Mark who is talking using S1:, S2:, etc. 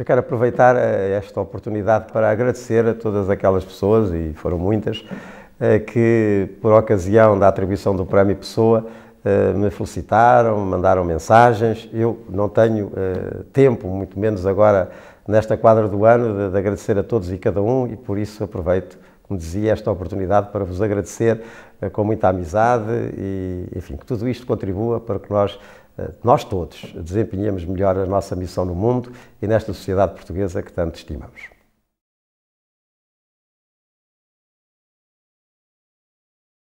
S1: Eu quero aproveitar eh, esta oportunidade para agradecer a todas aquelas pessoas, e foram muitas, eh, que por ocasião da atribuição do Prémio Pessoa eh, me felicitaram, me mandaram mensagens. Eu não tenho tempo, muito menos agora nesta quadra do ano, de agradecer a todos e cada um e por isso aproveito como dizia, esta oportunidade para vos agradecer eh, com muita amizade e, enfim, que tudo isto contribua para que nós, eh, nós todos, desempenhemos melhor a nossa missão no mundo e nesta
S2: sociedade portuguesa que tanto estimamos.